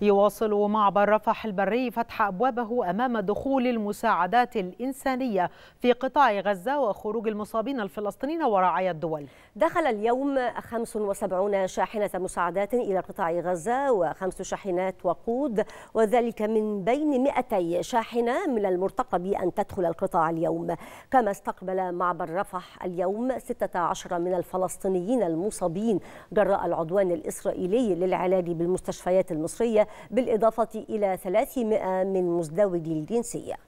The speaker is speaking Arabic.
يواصل معبر رفح البري فتح أبوابه أمام دخول المساعدات الإنسانية في قطاع غزة وخروج المصابين الفلسطينيين ورعاية الدول دخل اليوم 75 شاحنة مساعدات إلى قطاع غزة وخمس شاحنات وقود وذلك من بين 200 شاحنة من المرتقب أن تدخل القطاع اليوم كما استقبل معبر رفح اليوم 16 من الفلسطينيين المصابين جراء العدوان الإسرائيلي للعلاج بالمستشفيات المصرية بالإضافة إلى 300 من مزدوجي الجنسية